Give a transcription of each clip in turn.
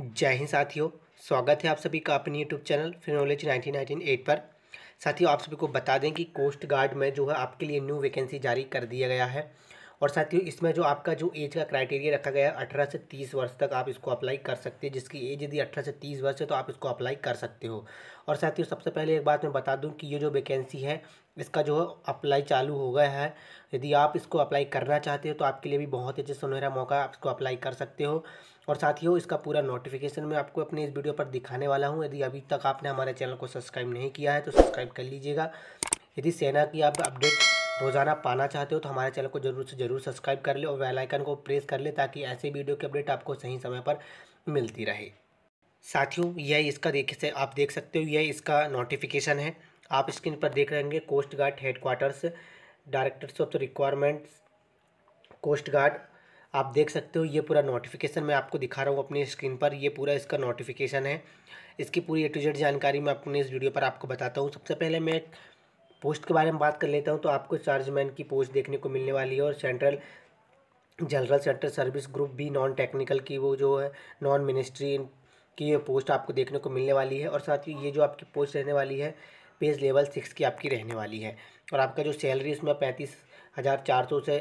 जय हिंद साथियों स्वागत है आप सभी का अपने YouTube channel Finology nineteen nineteen eight पर साथियों आप सभी को बता दें कि कोस्ट गार्ड में जो है आपके लिए न्यू वैकेंसी जारी कर दिया गया है और साथियों इसमें जो आपका जो एज का क्राइटेरिया रखा गया है अठारह से तीस वर्ष तक आप इसको अप्लाई कर सकते हैं जिसकी एज यदि अठारह से तीस वर्ष है तो आप इसको अप्लाई कर सकते हो और साथियों सबसे पहले एक बात मैं बता दूँ कि ये जो वैकेंसी है इसका जो अप्लाई चालू हो गया है यदि आप इसको अप्लाई करना चाहते हो तो आपके लिए भी बहुत ही अच्छा सुनहरा मौका आप इसको अप्लाई कर सकते हो और साथ ही हो इसका पूरा नोटिफिकेशन मैं आपको अपने इस वीडियो पर दिखाने वाला हूँ यदि अभी तक आपने हमारे चैनल को सब्सक्राइब नहीं किया है तो सब्सक्राइब कर लीजिएगा यदि सेना की आप अपडेट रोज़ाना पाना चाहते हो तो हमारे चैनल को जरूर से ज़रूर सब्सक्राइब कर ले और वेलाइकन आइकन को प्रेस कर ले ताकि ऐसे वीडियो की अपडेट आपको सही समय पर मिलती रहे साथियों यह इसका देख से आप देख सकते हो यह इसका नोटिफिकेशन है आप स्क्रीन पर देख रहेंगे coast guard headquarters directors of the requirements coast guard आप देख सकते हो ये पूरा नोटिफिकेशन मैं आपको दिखा रहा हूँ अपनी स्क्रीन पर ये पूरा इसका नोटिफिकेशन है इसकी पूरी ए टू जेड जानकारी मैं अपने इस वीडियो पर आपको बताता हूँ सबसे पहले मैं पोस्ट के बारे में बात कर लेता हूँ तो आपको चार्जमैन की पोस्ट देखने को मिलने वाली है और central general central service group भी नॉन टेक्निकल की वो जो है नॉन मिनिस्ट्री की ये पोस्ट आपको देखने को मिलने वाली है और साथ ही ये जो आपकी पोस्ट रहने वाली है पेज लेवल सिक्स की आपकी रहने वाली है और आपका जो सैलरी इसमें पैंतीस हज़ार चार सौ से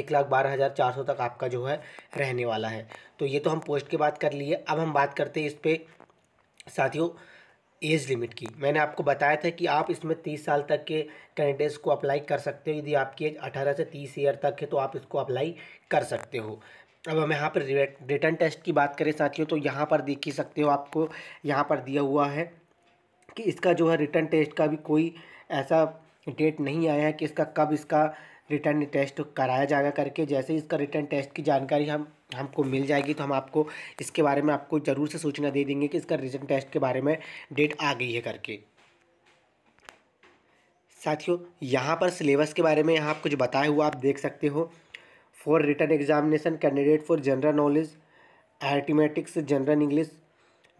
एक लाख बारह हज़ार चार सौ तक आपका जो है रहने वाला है तो ये तो हम पोस्ट की बात कर लिए अब हम बात करते हैं इस पर साथियों एज लिमिट की मैंने आपको बताया था कि आप इसमें 30 साल तक के कैंडिडेट्स को अप्लाई कर सकते हो यदि आपकी एज 18 से 30 ईयर तक है तो आप इसको अप्लाई कर सकते हो अब हम यहाँ पर रिटर्न टेस्ट की बात करें साथियों तो यहाँ पर देख ही सकते हो आपको यहाँ पर दिया हुआ है कि इसका जो है रिटर्न टेस्ट का भी कोई ऐसा डेट नहीं आया है कि इसका कब इसका रिटर्न टेस्ट कराया जाएगा करके जैसे ही इसका रिटर्न टेस्ट की जानकारी हम हमको मिल जाएगी तो हम आपको इसके बारे में आपको ज़रूर से सूचना दे देंगे कि इसका रिटर्न टेस्ट के बारे में डेट आ गई है करके साथियों यहाँ पर सिलेबस के बारे में यहाँ कुछ बताया हुआ आप देख सकते हो for return examination candidate for general knowledge arithmetics general English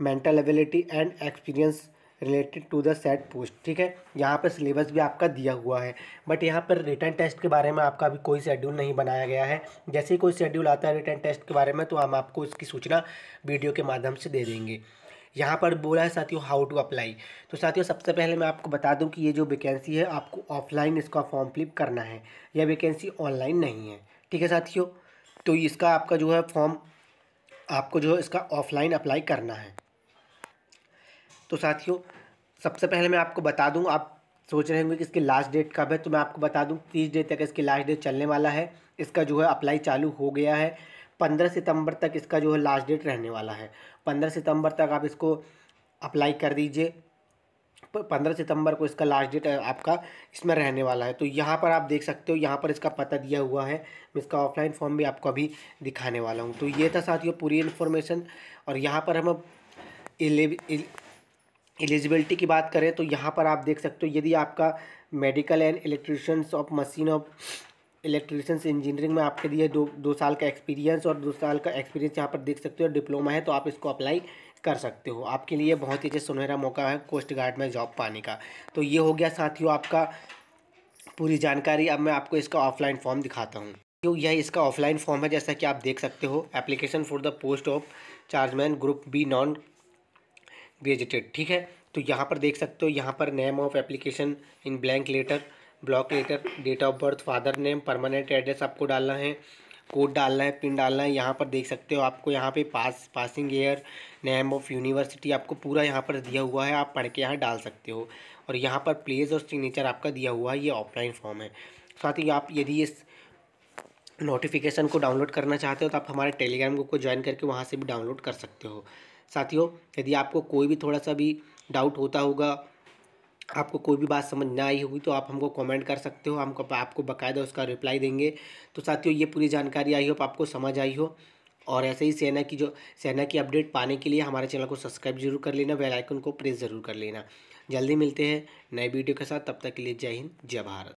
mental ability and experience related to the set post ठीक है यहाँ पर सिलेबस भी आपका दिया हुआ है बट यहाँ पर रिटर्न टेस्ट के बारे में आपका अभी कोई शेड्यूल नहीं बनाया गया है जैसे ही कोई शेड्यूल आता है रिटर्न टेस्ट के बारे में तो हम आपको इसकी सूचना वीडियो के माध्यम से दे देंगे यहाँ पर बोला है साथियों हाउ टू अप्लाई तो साथियों सबसे पहले मैं आपको बता दूँ कि ये जो वैकेंसी है आपको ऑफलाइन इसका फॉर्म फिलिप करना है यह वैकेंसी ऑनलाइन नहीं है ठीक है साथियों तो इसका आपका जो है फॉर्म आपको जो है इसका ऑफलाइन अप्लाई करना है तो साथियों सबसे पहले मैं आपको बता दूं आप सोच रहे होंगे कि इसकी लास्ट डेट कब है तो मैं आपको बता दूं तीस डेट तक इसकी लास्ट डेट चलने वाला है इसका जो है अप्लाई चालू हो गया है पंद्रह सितंबर तक इसका जो है लास्ट डेट रहने वाला है पंद्रह सितंबर तक आप इसको अप्लाई कर दीजिए पंद्रह सितंबर को इसका लास्ट डेट आपका इसमें रहने वाला है तो यहाँ पर आप देख सकते हो यहाँ पर इसका पता दिया हुआ है मैं इसका ऑफलाइन फॉर्म भी आपको अभी दिखाने वाला हूँ तो ये था साथियों पूरी इन्फॉर्मेशन और यहाँ पर हम एलिजिबिलिटी की बात करें तो यहाँ पर आप देख सकते हो यदि आपका medical and electricians of machine of electricians engineering में आपके लिए दो दो साल का एक्सपीरियंस और दो साल का एक्सपीरियंस यहाँ पर देख सकते हो डिप्लोमा है तो आप इसको अप्लाई कर सकते हो आपके लिए बहुत ही अच्छा सुनहरा मौका है कोस्ट गार्ड में जॉब पाने का तो ये हो गया साथियों आपका पूरी जानकारी अब मैं आपको इसका ऑफलाइन फॉर्म दिखाता हूँ तो यह इसका ऑफलाइन फॉर्म है जैसा कि आप देख सकते हो application for the post of chargeman group B non gazetted ठीक है तो यहाँ पर देख सकते हो यहाँ पर name of application in blank letter block letter date of birth father name permanent address आपको डालना है कोड डालना है पिन डालना है यहाँ पर देख सकते हो आपको यहाँ पे pass passing year name of university आपको पूरा यहाँ पर दिया हुआ है आप पढ़ के यहाँ डाल सकते हो और यहाँ पर प्लेस और सिग्नेचर आपका दिया हुआ है ये ऑफलाइन फॉर्म है साथ ही आप यदि इस नोटिफिकेशन को डाउनलोड करना चाहते हो तो आप हमारे टेलीग्राम ग्रुप को ज्वाइन करके वहाँ से भी डाउनलोड कर सकते हो साथियों यदि आपको कोई भी थोड़ा सा भी डाउट होता होगा आपको कोई भी बात समझ ना आई होगी तो आप हमको कमेंट कर सकते हो हम आपको बकायदा उसका रिप्लाई देंगे तो साथियों ये पूरी जानकारी आई हो आपको समझ आई हो और ऐसे ही सेना की जो सेना की अपडेट पाने के लिए हमारे चैनल को सब्सक्राइब जरूर कर लेना बेलाइकन को प्रेस जरूर कर लेना जल्दी मिलते हैं नए वीडियो के साथ तब तक के लिए जय हिंद जय भारत